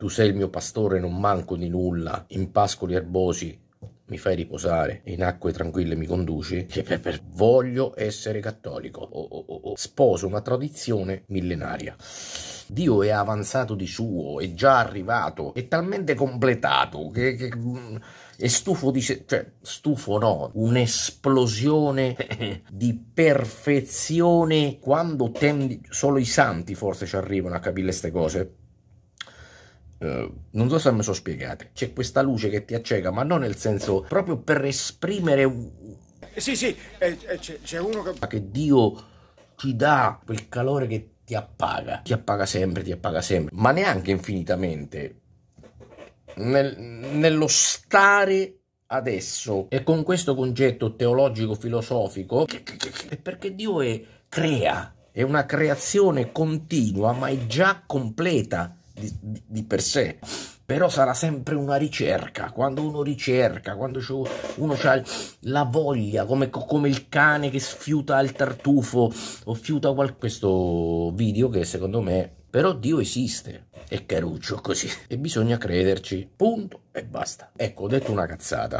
Tu sei il mio pastore, non manco di nulla, in pascoli erbosi mi fai riposare, in acque tranquille mi conduci, che per, per voglio essere cattolico, oh, oh, oh, oh. sposo una tradizione millenaria. Dio è avanzato di suo, è già arrivato, è talmente completato che... che è stufo di se- cioè stufo no, un'esplosione di perfezione quando tendi solo i santi forse ci arrivano a capire queste cose eh, non so se mi sono spiegato, c'è questa luce che ti acceca, ma non nel senso proprio per esprimere... Eh, sì, sì, eh, c'è uno che... Che Dio ti dà quel calore che ti appaga, ti appaga sempre, ti appaga sempre, ma neanche infinitamente. Nel, nello stare adesso e con questo concetto teologico-filosofico è perché Dio è, crea, è una creazione continua ma è già completa di, di per sé però sarà sempre una ricerca, quando uno ricerca, quando uno ha la voglia, come, come, il cane che sfiuta il tartufo o fiuta qual- questo video che secondo me, però Dio esiste, è caruccio così, e bisogna crederci, punto e basta. Ecco, ho detto una cazzata,